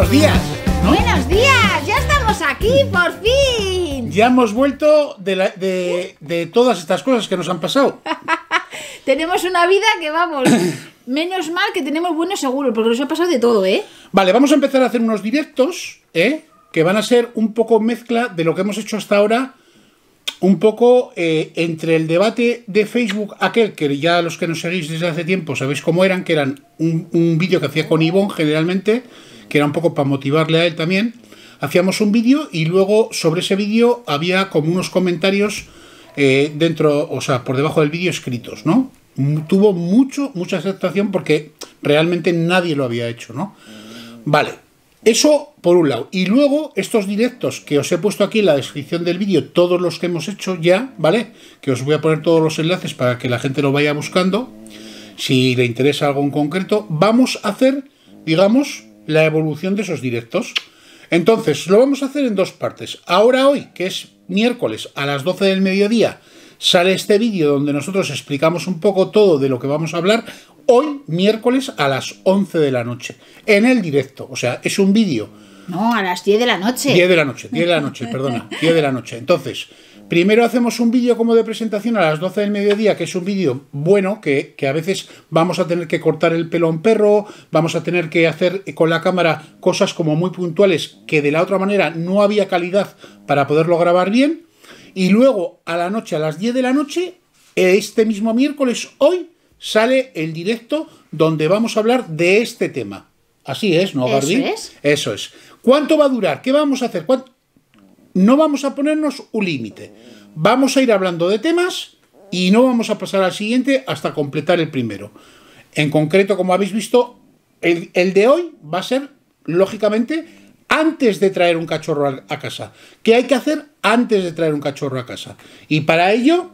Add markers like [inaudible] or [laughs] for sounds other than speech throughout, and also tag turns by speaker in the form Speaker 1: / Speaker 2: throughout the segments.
Speaker 1: buenos días.
Speaker 2: Buenos días, ya estamos aquí, por fin. Ya hemos vuelto
Speaker 1: de, ¿Eh? todas estas cosas que nos han pasado.
Speaker 2: [laughs] tenemos una vida que vamos. [coughs] menos mal que tenemos buenos seguros, porque nos ha pasado de todo, ¿eh?
Speaker 1: Vale, vamos a empezar a hacer unos directos, ¿eh? Que van a ser un poco mezcla de lo que hemos hecho hasta ahora un poco eh, entre el debate de Facebook, aquel que ya los que nos seguís desde hace tiempo sabéis cómo eran, que eran un, un vídeo que hacía con Ivonne generalmente, que era un poco para motivarle a él también, hacíamos un vídeo y luego sobre ese vídeo había como unos comentarios eh, dentro, o sea, por debajo del vídeo escritos, ¿no? Tuvo mucho, mucha aceptación porque realmente nadie lo había hecho, ¿no? Vale, eso por un lado. Y luego estos directos que os he puesto aquí en la descripción del vídeo, todos los que hemos hecho ya, ¿vale? Que os voy a poner todos los enlaces para que la gente lo vaya buscando. Si le interesa algo en concreto, vamos a hacer, digamos, la evolución de esos directos. Entonces, lo vamos a hacer en dos partes. Ahora hoy, que es miércoles a las 12 del mediodía, sale este vídeo donde nosotros explicamos un poco todo de lo que vamos a hablar hoy, miércoles a las 11 de la noche, en el directo. O sea, es un vídeo.
Speaker 2: No, a las 10 de la noche. 10 de la noche, 10 de la noche, perdona,
Speaker 1: 10 de la noche. Entonces, Primero hacemos un vídeo como de presentación a las 12 del mediodía, que es un vídeo bueno, que, a veces vamos a tener que cortar el pelo en perro, vamos a tener que hacer con la cámara cosas como muy puntuales, que de la otra manera no había calidad para poderlo grabar bien. Y luego a la noche, a las 10 de la noche, este mismo miércoles, hoy, sale el directo donde vamos a hablar de este tema. Así es, ¿no, Gardín? Eso es. Eso es. ¿Cuánto va a durar? ¿Qué vamos a hacer? no vamos a ponernos un límite. Vamos a ir hablando de temas y no vamos a pasar al siguiente hasta completar el primero. En concreto, como habéis visto, el, de hoy va a ser, lógicamente, antes de traer un cachorro a casa. ¿Qué hay que hacer antes de traer un cachorro a casa? Y para ello,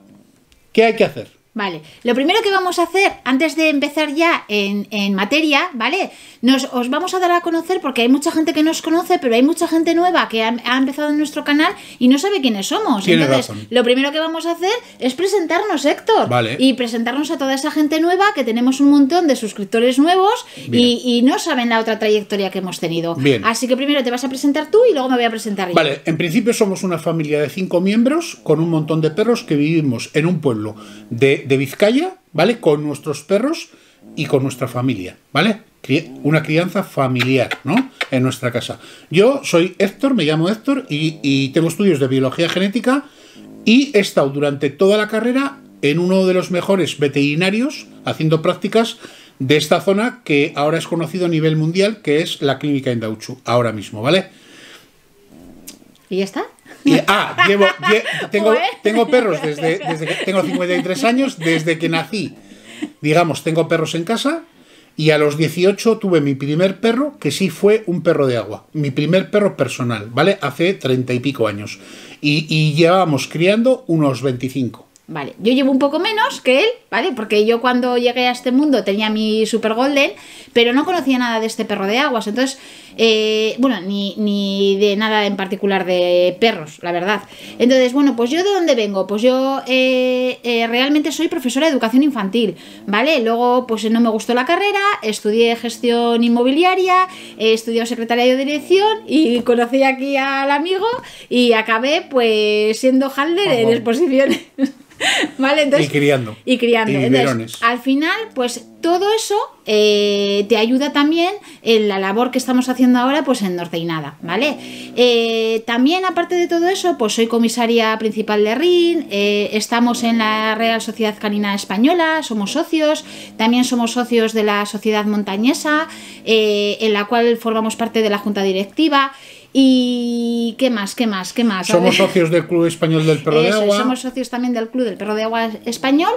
Speaker 1: ¿qué hay que hacer?
Speaker 2: Vale, lo primero que vamos a hacer antes de empezar ya en, materia, ¿vale? Nos, os vamos a dar a conocer porque hay mucha gente que nos conoce, pero hay mucha gente nueva que ha, empezado en nuestro canal y no sabe quiénes somos. Entonces, lo primero que vamos a hacer es presentarnos, Héctor. Vale. Y presentarnos a toda esa gente nueva que tenemos un montón de suscriptores nuevos y, no saben la otra trayectoria que hemos tenido. Así que primero te vas a presentar tú y luego me voy a presentar yo. Vale,
Speaker 1: en principio somos una familia de cinco miembros con un montón de perros que vivimos en un pueblo de de Vizcaya, ¿vale? Con nuestros perros y con nuestra familia, ¿vale? Una crianza familiar, ¿no? En nuestra casa. Yo soy Héctor, me llamo Héctor y, tengo estudios de biología genética y he estado durante toda la carrera en uno de los mejores veterinarios haciendo prácticas de esta zona que ahora es conocido a nivel mundial, que es la clínica Endauchu, ahora mismo, ¿vale? ¿Y ya está? ah, llevo, tengo, perros desde, que tengo 53 años, desde que nací. Digamos, tengo perros en casa y a los 18 tuve mi primer perro, que sí fue un perro de agua. Mi primer perro personal, ¿vale? Hace treinta y pico años. Y, y llevábamos criando unos 25.
Speaker 2: Vale, yo llevo un poco menos que él, ¿vale? Porque yo cuando llegué a este mundo tenía mi Super Golden, pero no conocía nada de este perro de aguas, entonces, eh, bueno, ni, de nada en particular de perros, la verdad. Entonces, bueno, pues yo de dónde vengo? Pues yo eh, eh, realmente soy profesora de educación infantil, ¿vale? Luego, pues no me gustó la carrera, estudié gestión inmobiliaria, estudié secretaria de dirección y conocí aquí al amigo y acabé pues siendo halder en exposiciones. [laughs] [laughs] y criando. Y criando. al final, pues todo eso eh, te ayuda también en la labor que estamos haciendo ahora, pues en Norteinada, ¿vale? Eh, también, aparte de todo eso, pues soy comisaria principal de RIN, eh, estamos en la Real Sociedad Canina Española, somos socios, también somos socios de la Sociedad Montañesa, en la cual formamos parte de la Junta Directiva. ¿Y qué más? ¿Qué más? ¿Qué más? Somos socios
Speaker 1: del Club Español del Perro de Agua. Somos
Speaker 2: socios también del Club del Perro de Agua Español.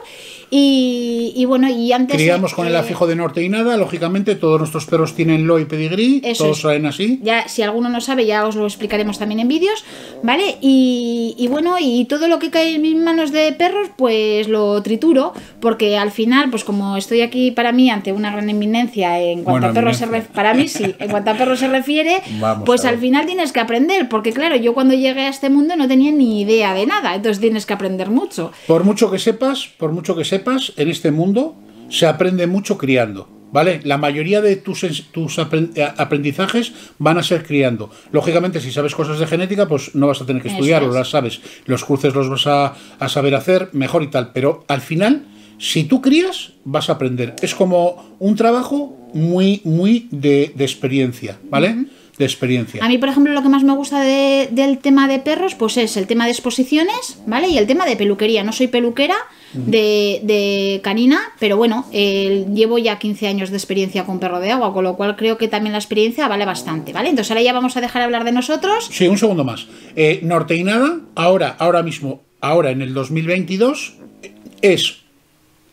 Speaker 2: Y, bueno, y antes. Criamos con el eh, afijo
Speaker 1: de norte y nada. Lógicamente, todos nuestros perros tienen lo y pedigrí. todos es. así.
Speaker 2: Ya, si alguno no sabe, ya os lo explicaremos también en vídeos. ¿Vale? Y, bueno, y todo lo que cae en mis manos de perros, pues lo trituro. Porque al final, pues como estoy aquí para mí ante una gran eminencia en cuanto a perros Para mí sí, en cuanto a perros se refiere, [laughs] pues al final tienes que aprender, porque claro, yo cuando llegué a este mundo no tenía ni idea de nada, entonces tienes que aprender mucho.
Speaker 1: Por mucho que sepas, por mucho que sepas, en este mundo se aprende mucho criando. ¿Vale? La mayoría de tus, tus eh, aprendizajes van a ser criando. Lógicamente, si sabes cosas de genética, pues no vas a tener que estudiarlo, las sabes. Los cursos los vas a, saber hacer mejor y tal. Pero al final, si tú crías, vas a aprender. Es como un trabajo muy, muy de, experiencia, ¿vale? experiencia. A
Speaker 2: mí, por ejemplo, lo que más me gusta del tema de perros, pues es el tema de exposiciones, ¿vale? Y el tema de peluquería. No soy peluquera de, canina, pero bueno, llevo ya 15 años de experiencia con perro de agua, con lo cual creo que también la experiencia vale bastante, ¿vale? Entonces ahora ya vamos a dejar hablar de nosotros.
Speaker 1: Sí, un segundo más. Eh, Norteinada, ahora, ahora mismo, ahora en el 2022, eh, es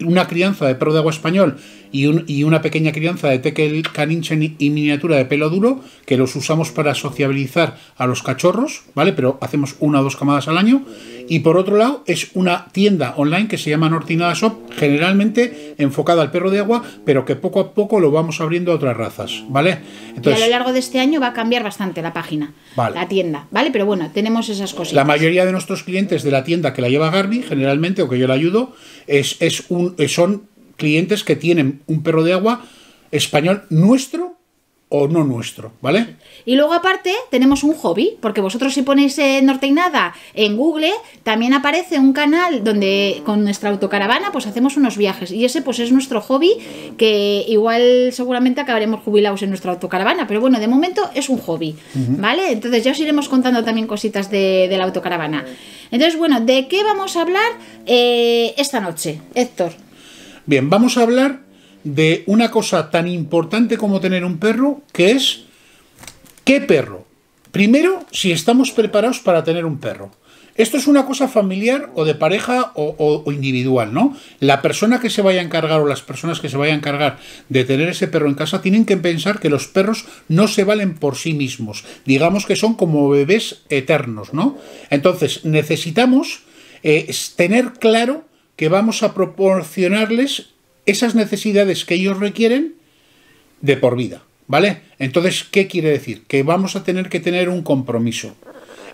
Speaker 1: una crianza de perro de agua español y, una pequeña crianza de tekel caninche y miniatura de pelo duro que los usamos para sociabilizar a los cachorros, ¿vale? Pero hacemos una o dos camadas al año. Y por otro lado, es una tienda online que se llama Nortinada Shop, generalmente enfocada al perro de agua, pero que poco a poco lo vamos abriendo a otras razas, ¿vale? Entonces, y a lo
Speaker 2: largo de este año va a cambiar bastante la página, la tienda, ¿vale? Pero bueno, tenemos esas cosas. La
Speaker 1: mayoría de nuestros clientes de la tienda que la lleva Garbi, generalmente, o que yo la ayudo, es, es un, son clientes que tienen un perro de agua español nuestro o no nuestro, ¿vale?
Speaker 2: Y luego aparte tenemos un hobby, porque vosotros si ponéis Norteinada Norte y Nada en Google, también aparece un canal donde con nuestra autocaravana pues hacemos unos viajes y ese pues es nuestro hobby que igual seguramente acabaremos jubilados en nuestra autocaravana, pero bueno, de momento es un hobby, ¿vale? Entonces ya os iremos contando también cositas de, la autocaravana. Entonces, bueno, ¿de qué vamos a hablar eh, esta noche, Héctor?
Speaker 1: Bien, vamos a hablar de una cosa tan importante como tener un perro, que es qué perro. Primero, si estamos preparados para tener un perro. Esto es una cosa familiar o de pareja o, individual, ¿no? La persona que se vaya a encargar o las personas que se vayan a encargar de tener ese perro en casa tienen que pensar que los perros no se valen por sí mismos. Digamos que son como bebés eternos, ¿no? Entonces, necesitamos eh, tener claro que vamos a proporcionarles esas necesidades que ellos requieren de por vida, ¿vale? Entonces, ¿qué quiere decir? Que vamos a tener que tener un compromiso.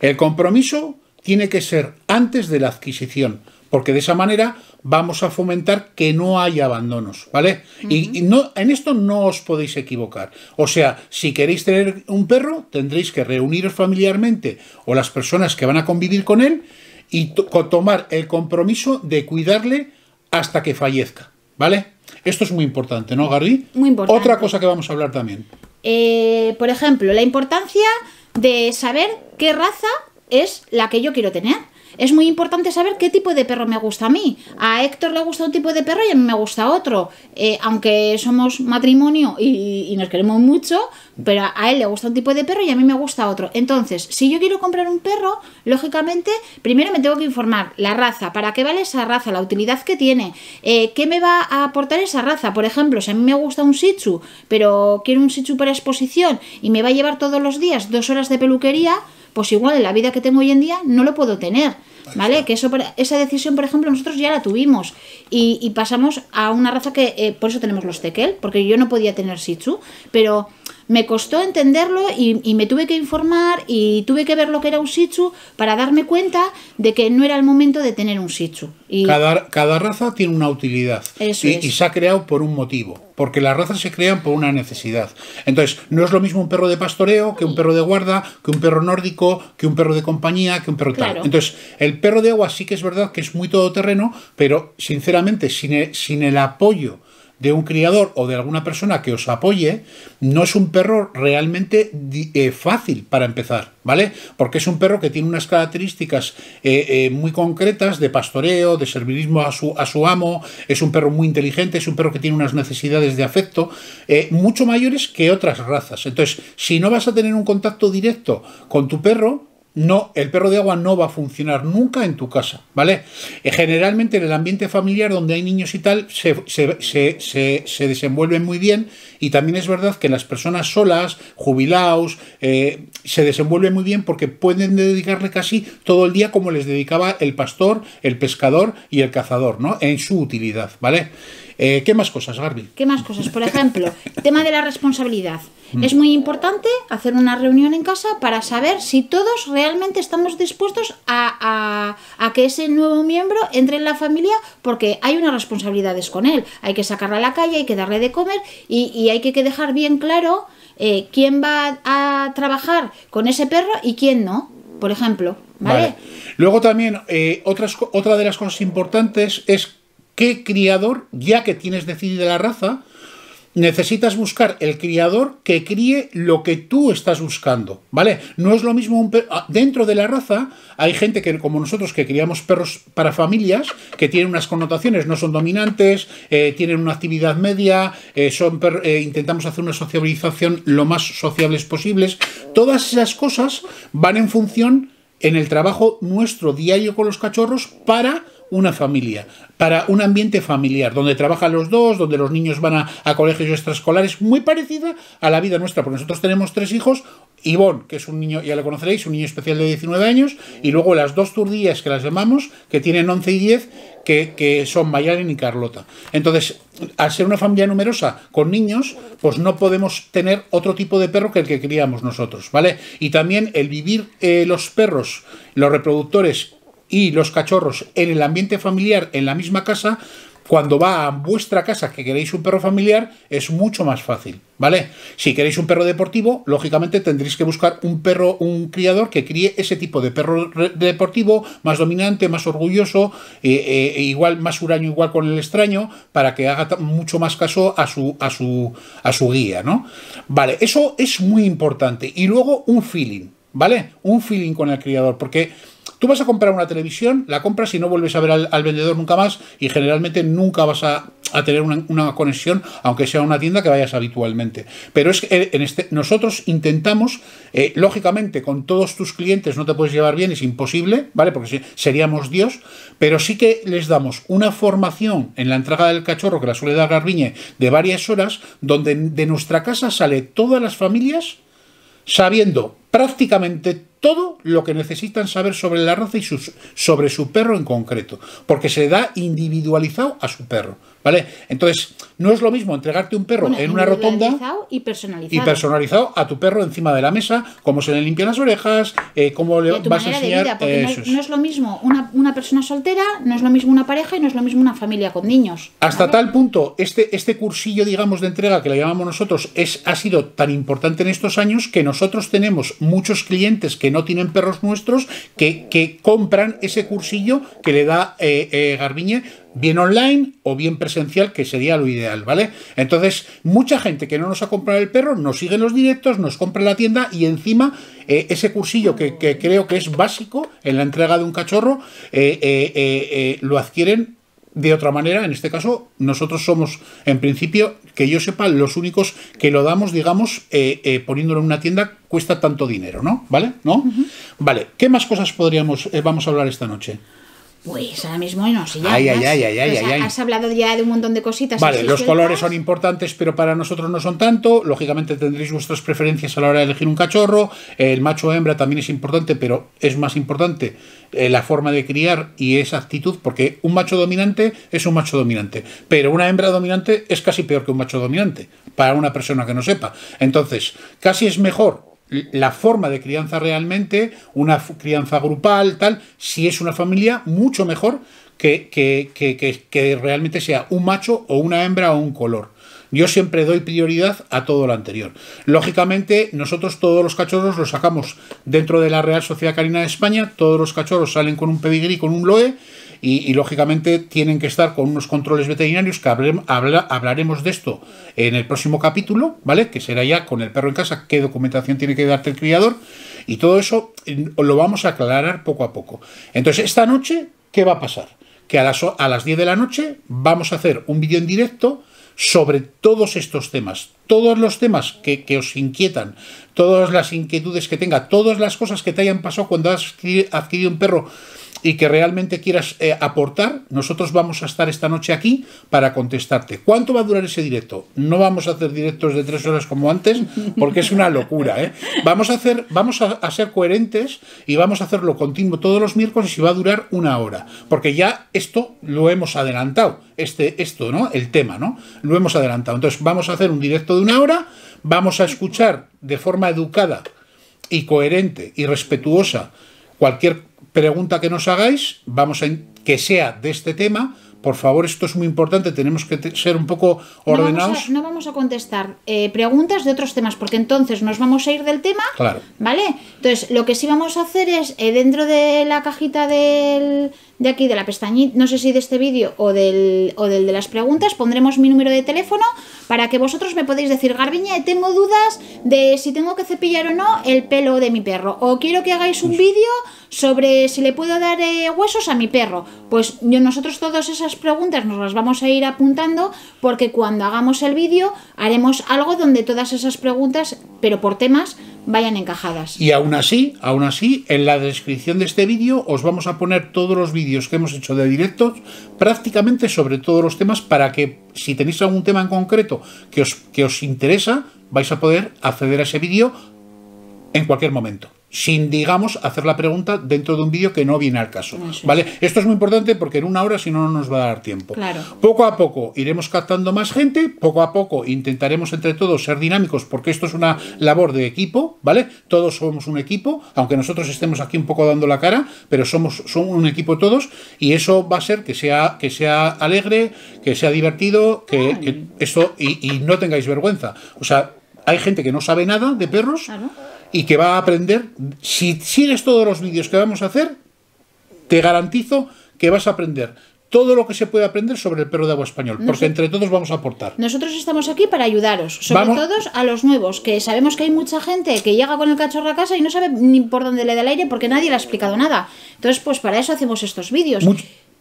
Speaker 1: El compromiso tiene que ser antes de la adquisición, porque de esa manera vamos a fomentar que no haya abandonos, ¿vale? Y, no, en esto no os podéis equivocar. O sea, si queréis tener un perro, tendréis que reunir familiarmente o las personas que van a convivir con él y tomar el compromiso de cuidarle hasta que fallezca, ¿vale? Esto es muy importante, ¿no, gary Muy importante. Otra cosa que vamos a hablar también.
Speaker 2: Eh, por ejemplo, la importancia de saber qué raza es la que yo quiero tener es muy importante saber qué tipo de perro me gusta a mí. A Héctor le gusta un tipo de perro y a mí me gusta otro. Eh, aunque somos matrimonio y, nos queremos mucho, pero a él le gusta un tipo de perro y a mí me gusta otro. Entonces, si yo quiero comprar un perro, lógicamente, primero me tengo que informar la raza, para qué vale esa raza, la utilidad que tiene, eh, qué me va a aportar esa raza. Por ejemplo, si a mí me gusta un Shih pero quiero un Shih para exposición y me va a llevar todos los días dos horas de peluquería, pues igual en la vida que tengo hoy en día no lo puedo tener. ¿Vale? Que eso, esa decisión, por ejemplo, nosotros ya la tuvimos y, pasamos a una raza que eh, por eso tenemos los tekel, porque yo no podía tener Tzu, pero me costó entenderlo y, me tuve que informar y tuve que ver lo que era un Tzu para darme cuenta de que no era el momento de tener un situ Y...
Speaker 1: Cada, raza tiene una utilidad y, se ha creado por un motivo, porque las razas se crean por una necesidad. Entonces, no es lo mismo un perro de pastoreo que un perro de guarda, que un perro nórdico, que un perro de compañía, que un perro tal. Entonces, el perro de agua sí que es verdad que es muy todoterreno, pero sinceramente, sin el apoyo de un criador o de alguna persona que os apoye, no es un perro realmente eh, fácil para empezar, ¿vale? Porque es un perro que tiene unas características eh, eh, muy concretas de pastoreo, de servilismo a su, a su amo, es un perro muy inteligente, es un perro que tiene unas necesidades de afecto mucho mayores que otras razas. Entonces, si no vas a tener un contacto directo con tu perro, no, el perro de agua no va a funcionar nunca en tu casa, ¿vale? Eh, generalmente en el ambiente familiar donde hay niños y tal se, se, desenvuelven muy bien y también es verdad que las personas solas, jubilados, eh, se desenvuelven muy bien porque pueden dedicarle casi todo el día como les dedicaba el pastor, el pescador y el cazador, ¿no? En su utilidad, ¿vale? Eh, ¿Qué más cosas, Garbi?
Speaker 2: ¿Qué más cosas? Por ejemplo, tema de la responsabilidad. Mm. Es muy importante hacer una reunión en casa para saber si todos realmente estamos dispuestos a, que ese nuevo miembro entre en la familia porque hay unas responsabilidades con él. Hay que sacarla a la calle, hay que darle de comer y, hay que dejar bien claro eh, quién va a trabajar con ese perro y quién no, por ejemplo. ¿Vale?
Speaker 1: Luego también, eh, otras, otra de las cosas importantes es qué criador, ya que tienes decidida la raza, necesitas buscar el criador que críe lo que tú estás buscando, ¿vale? No es lo mismo un ah, Dentro de la raza hay gente que, como nosotros, que criamos perros para familias, que tienen unas connotaciones, no son dominantes, eh, tienen una actividad media, eh, son eh, intentamos hacer una sociabilización lo más sociables posibles. Todas esas cosas van en función en el trabajo nuestro diario con los cachorros para una familia, para un ambiente familiar, donde trabajan los dos, donde los niños van a, colegios extraescolares, muy parecida a la vida nuestra, porque nosotros tenemos tres hijos, Ivonne, que es un niño, ya lo conoceréis, un niño especial de 19 años, y luego las dos turdillas que las llamamos, que tienen 11 y 10, que, son Mayarin y Carlota. Entonces, al ser una familia numerosa con niños, pues no podemos tener otro tipo de perro que el que criamos nosotros, ¿vale? Y también el vivir eh, los perros, los reproductores y los cachorros en el ambiente familiar, en la misma casa, cuando va a vuestra casa que queréis un perro familiar, es mucho más fácil, ¿vale? Si queréis un perro deportivo, lógicamente tendréis que buscar un perro, un criador que críe ese tipo de perro deportivo, más dominante, más orgulloso, eh, eh, igual más huraño, igual con el extraño, para que haga mucho más caso a su, a su, a su guía, ¿no? Vale, eso es muy importante. Y luego un feeling. ¿Vale? Un feeling con el criador, porque tú vas a comprar una televisión, la compras y no vuelves a ver al, vendedor nunca más y generalmente nunca vas a, tener una, conexión, aunque sea una tienda que vayas habitualmente. Pero es que eh, en este, nosotros intentamos, eh, lógicamente, con todos tus clientes no te puedes llevar bien, es imposible, ¿vale? Porque seríamos Dios, pero sí que les damos una formación en la entrega del cachorro que la suele dar Garbiñe de varias horas, donde de nuestra casa sale todas las familias sabiendo prácticamente todo lo que necesitan saber sobre la raza y sobre su perro en concreto, porque se da individualizado a su perro. ¿Vale? Entonces, no es lo mismo entregarte un perro en una rotonda
Speaker 2: y personalizado. y
Speaker 1: personalizado a tu perro encima de la mesa, cómo se le limpian las orejas, eh, cómo le vas a enseñar. no,
Speaker 2: es. lo mismo una, una, persona soltera, no es lo mismo una pareja y no es lo mismo una familia con niños.
Speaker 1: Hasta tal punto, este, este cursillo, digamos, de entrega que le llamamos nosotros, es, ha sido tan importante en estos años que nosotros tenemos muchos clientes que no tienen perros nuestros que, que compran ese cursillo que le da eh, eh, Garbiñe bien online o bien presencial, que sería lo ideal, ¿vale? Entonces, mucha gente que no nos ha comprado el perro nos sigue en los directos, nos compra en la tienda y encima eh, ese cursillo que, creo que es básico en la entrega de un cachorro, eh, eh, lo adquieren de otra manera, en este caso, nosotros somos, en principio, que yo sepa, los únicos que lo damos, digamos, poniéndolo en una tienda, cuesta tanto dinero, ¿no? ¿Vale? ¿No? Vale, ¿qué más cosas podríamos, vamos a hablar esta noche?
Speaker 2: Pues ahora mismo no, sé ya, ay, has, pues ay, ay, has, hablado ya de un montón de cositas. Vale, los colores
Speaker 1: son importantes, pero para nosotros no son tanto. Lógicamente tendréis vuestras preferencias a la hora de elegir un cachorro. El macho o hembra también es importante, pero es más importante eh, la forma de criar y esa actitud, porque un macho dominante es un macho dominante, pero una hembra dominante es casi peor que un macho dominante, para una persona que no sepa. Entonces, casi es mejor la forma de crianza realmente, una crianza grupal, tal, si es una familia, mucho mejor que, que, que, que, realmente sea un macho o una hembra o un color. Yo siempre doy prioridad a todo lo anterior. Lógicamente, nosotros todos los cachorros los sacamos dentro de la Real Sociedad Carina de España, todos los cachorros salen con un pedigrí, con un loe, y, lógicamente tienen que estar con unos controles veterinarios que hablaremos de esto en el próximo capítulo, ¿vale? Que será ya con el perro en casa, qué documentación tiene que darte el criador y todo eso mm, lo vamos a aclarar poco a poco. Entonces, esta noche, ¿qué va a pasar? Que a las, a las 10 de la noche vamos a hacer un vídeo en directo sobre todos estos temas, todos los temas que, que, os inquietan, todas las inquietudes que tenga, todas las cosas que te hayan pasado cuando has adquirido un perro y que realmente quieras eh, aportar, nosotros vamos a estar esta noche aquí para contestarte. ¿Cuánto va a durar ese directo? No vamos a hacer directos de tres horas como antes, porque es una locura. ¿eh? Vamos, a, hacer, vamos ser coherentes y vamos a hacerlo continuo todos los miércoles y va a durar una hora, porque ya esto lo hemos adelantado, este, esto, ¿no? El tema, ¿no? Lo hemos adelantado. Entonces vamos a hacer un directo de una hora, vamos a escuchar de forma educada y coherente y respetuosa cualquier pregunta que nos hagáis, vamos a que sea de este tema. Por favor, esto es muy importante, tenemos que ser un poco ordenados.
Speaker 2: No vamos a, contestar eh, preguntas de otros temas, porque entonces nos vamos a ir del tema. ¿Vale? Entonces, lo que sí vamos a hacer es, eh, dentro de la cajita del, de aquí, de la pestañita, no sé si de este vídeo o del, o del de las preguntas, pondremos mi número de teléfono para que vosotros me podáis decir, Garbiña, tengo dudas de si tengo que cepillar o no el pelo de mi perro, o quiero que hagáis un vídeo sobre si le puedo dar eh, huesos a mi perro. Pues yo, nosotros todas esas preguntas nos las vamos a ir apuntando porque cuando hagamos el vídeo haremos algo donde todas esas preguntas, pero por temas, vayan encajadas.
Speaker 1: Y aún así, aún así, en la descripción de este vídeo os vamos a poner todos los vídeos que hemos hecho de directos, prácticamente sobre todos los temas, para que si tenéis algún tema en concreto que os, que os interesa, vais a poder acceder a ese vídeo en cualquier momento sin, digamos, hacer la pregunta dentro de un vídeo que no viene al caso. ¿Vale? Esto es muy importante porque en una hora, si no, no nos va a dar tiempo. Poco a poco iremos captando más gente, poco a poco intentaremos entre todos ser dinámicos porque esto es una labor de equipo, ¿vale? Todos somos un equipo, aunque nosotros estemos aquí un poco dando la cara, pero somos, un equipo todos y eso va a ser que sea, que sea alegre, que sea divertido, que, esto, y, no tengáis vergüenza. O sea, hay gente que no sabe nada de perros y que va a aprender. Si sigues todos los vídeos que vamos a hacer, te garantizo que vas a aprender todo lo que se puede aprender sobre el perro de agua español, porque entre todos vamos a aportar.
Speaker 2: Nosotros estamos aquí para ayudaros, sobre todo a los nuevos, que sabemos que hay mucha gente que llega con el cachorro a casa y no sabe ni por dónde le da el aire porque nadie le ha explicado nada. Entonces, pues para eso hacemos estos vídeos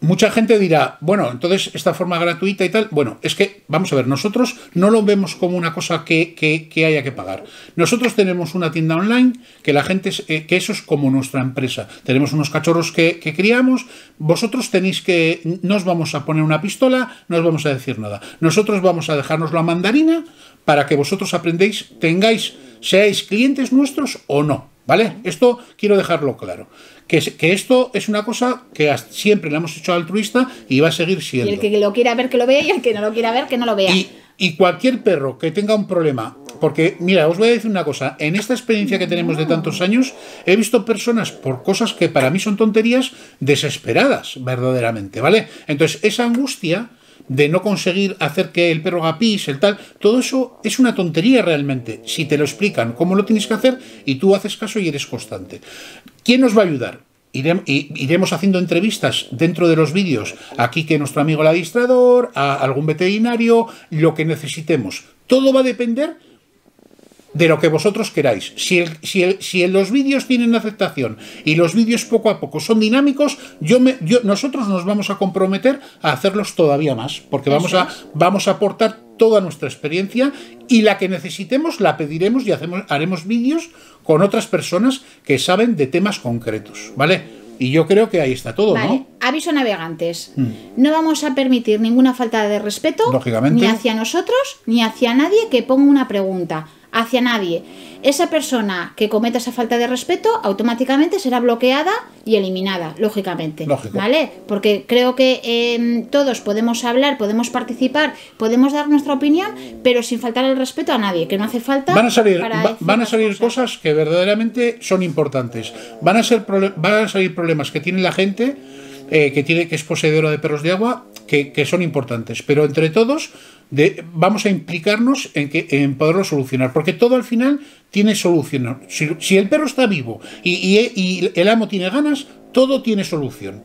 Speaker 1: mucha gente dirá, bueno, entonces esta forma gratuita y tal, bueno, es que, vamos a ver, nosotros no lo vemos como una cosa que, que, haya que pagar. Nosotros tenemos una tienda online que la gente, eh, que eso es como nuestra empresa. Tenemos unos cachorros que, que, criamos, vosotros tenéis que, no os vamos a poner una pistola, no os vamos a decir nada. Nosotros vamos a dejarnos la mandarina para que vosotros aprendéis, tengáis, seáis clientes nuestros o no. ¿Vale? Esto quiero dejarlo claro. Que, esto es una cosa que siempre la hemos hecho altruista y va a seguir siendo. Y el que
Speaker 2: lo quiera ver que lo vea y el que no lo quiera ver que no lo vea. Y,
Speaker 1: y cualquier perro que tenga un problema, porque mira, os voy a decir una cosa, en esta experiencia que tenemos de tantos años, he visto personas por cosas que para mí son tonterías desesperadas, verdaderamente, ¿vale? Entonces, esa angustia de no conseguir hacer que el perro pis, el tal, todo eso es una tontería realmente. Si te lo explican cómo lo tienes que hacer y tú haces caso y eres constante. ¿Quién nos va a ayudar? iremos haciendo entrevistas dentro de los vídeos aquí que nuestro amigo el administrador, a algún veterinario, lo que necesitemos. Todo va a depender de lo que vosotros queráis. Si, si, los vídeos tienen aceptación y los vídeos poco a poco son dinámicos, yo me, yo, nosotros nos vamos a comprometer a hacerlos todavía más, porque vamos a, vamos a aportar toda nuestra experiencia y la que necesitemos la pediremos y hacemos, haremos vídeos con otras personas que saben de temas concretos, ¿vale? Y yo creo que ahí está todo, ¿no?
Speaker 2: Aviso navegantes. Mm. No vamos a permitir ninguna falta de respeto, ni hacia nosotros, ni hacia nadie que ponga una pregunta hacia nadie. Esa persona que cometa esa falta de respeto automáticamente será bloqueada y eliminada, lógicamente. ¿Vale? Porque creo que em, todos podemos hablar, podemos participar, podemos dar nuestra opinión, pero sin faltar el respeto a nadie, que no hace falta. Van a salir, a
Speaker 1: salir cosas. que verdaderamente son importantes. Van a, ser van a salir problemas que tiene la gente. Eh, que tiene que es poseedora de perros de agua que, son importantes, pero entre todos vamos a implicarnos en, que, en poderlo solucionar, porque todo al final tiene solución. Si, el perro está vivo y, el amo tiene ganas, todo tiene solución,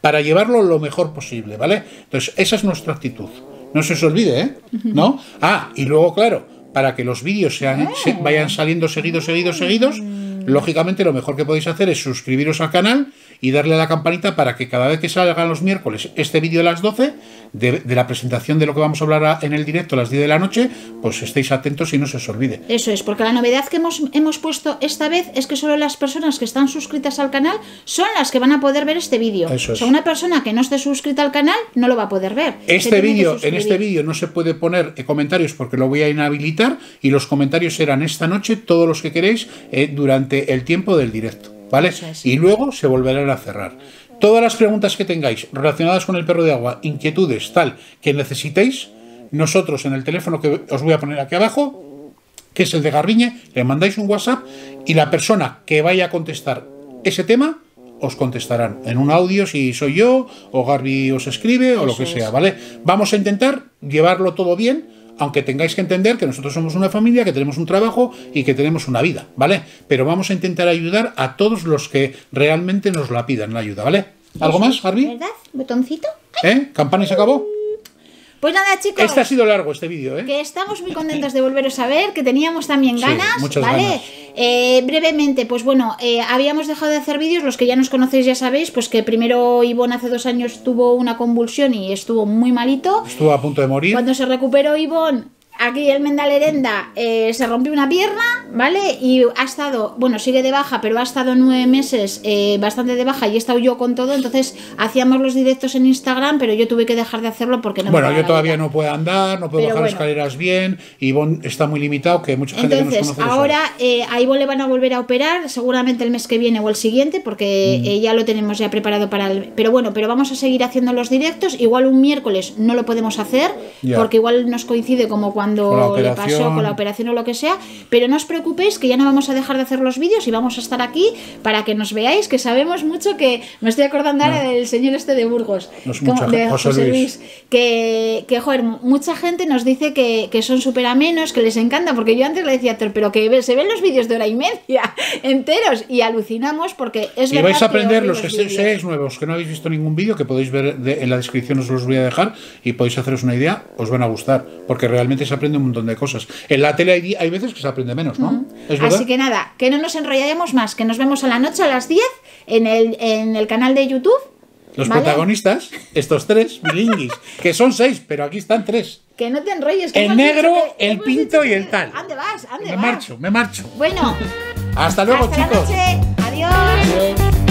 Speaker 1: para llevarlo lo mejor posible, ¿vale? Entonces, esa es nuestra actitud. No se os olvide, ¿eh? ¿No? Ah, y luego, claro, para que los vídeos sean, ah. vayan saliendo seguidos, seguidos, seguidos, mm. lógicamente lo mejor que podéis hacer es suscribiros al canal y darle a la campanita para que cada vez que salga los miércoles este vídeo a las 12 de, la presentación de lo que vamos a hablar en el directo a las 10 de la noche, pues estéis atentos y no se os olvide.
Speaker 2: Eso es, porque la novedad que hemos, hemos puesto esta vez es que solo las personas que están suscritas al canal son las que van a poder ver este vídeo. O sea, una persona que no esté suscrita al canal no lo va a poder ver. Este vídeo, en este
Speaker 1: vídeo no se puede poner eh, comentarios porque lo voy a inhabilitar y los comentarios serán esta noche todos los que queréis eh, durante el tiempo del directo. ¿vale? Y luego se volverán a cerrar. Todas las preguntas que tengáis relacionadas con el perro de agua, inquietudes, tal, que necesitéis, nosotros en el teléfono que os voy a poner aquí abajo, que es el de Garriñe, le mandáis un WhatsApp y la persona que vaya a contestar ese tema os contestarán en un audio si soy yo o Garbi os escribe o lo que sea, ¿vale? Vamos a intentar llevarlo todo bien aunque tengáis que entender que nosotros somos una familia, que tenemos un trabajo y que tenemos una vida, ¿vale? Pero vamos a intentar ayudar a todos los que realmente nos la pidan la ayuda, ¿vale? ¿Algo más, Harvey? ¿Verdad? ¿Botoncito? ¿Eh? ¿Campana y se acabó?
Speaker 2: Pues nada, chicos. Este ha
Speaker 1: sido largo este vídeo, ¿eh? Que
Speaker 2: estamos muy contentos de volveros a ver, que teníamos también ganas, ¿vale? Eh, brevemente, pues bueno, eh, habíamos dejado de hacer vídeos, los que ya nos conocéis ya sabéis, pues que primero Ivonne hace dos años tuvo una convulsión y estuvo muy malito. Estuvo
Speaker 1: a punto de morir. Cuando
Speaker 2: se recuperó Ivonne aquí el Mendalerenda eh, se rompió una pierna, ¿vale? Y ha estado, bueno, sigue de baja, pero ha estado nueve meses eh, bastante de baja y he estado yo con todo, entonces hacíamos los directos en Instagram, pero yo tuve que dejar de hacerlo porque no Bueno, yo todavía
Speaker 1: no puedo andar, no puedo bajar escaleras bien, Y está muy limitado, que mucha gente entonces, nos conoce ahora
Speaker 2: eh, a Ivonne le van a volver a operar, seguramente el mes que viene o el siguiente, porque mm. eh, ya lo tenemos ya preparado para el... Pero bueno, pero vamos a seguir haciendo los directos, igual un miércoles no lo podemos hacer, porque igual nos coincide como cuando cuando le pasó con la operación o lo que sea. Pero no os preocupéis que ya no vamos a dejar de hacer los vídeos y vamos a estar aquí para que nos veáis, que sabemos mucho que me estoy acordando ahora del señor este de Burgos, José, Luis, que, joder, mucha gente nos dice que, que son súper amenos, que les encanta, porque yo antes le decía, pero que se ven los vídeos de hora y media [laughs] enteros y alucinamos porque es y verdad. Y vais a aprender los que seáis
Speaker 1: nuevos, que no habéis visto ningún vídeo, que podéis ver en la descripción, os los voy a dejar y podéis haceros una idea, os van a gustar, porque realmente es aprende un montón de cosas. En la tele hay, hay veces que se aprende menos, ¿no? Así que
Speaker 2: nada, que no nos enrollaremos más, que nos vemos a la noche a las 10 en el, en el canal de YouTube. Los protagonistas,
Speaker 1: estos tres que son seis, pero aquí están tres.
Speaker 2: Que no te enrolles. el negro,
Speaker 1: el pinto y el tal.
Speaker 2: ¿Dónde vas? ¿Ande me marcho, me marcho. Bueno.
Speaker 1: Hasta luego, chicos.
Speaker 2: Adiós.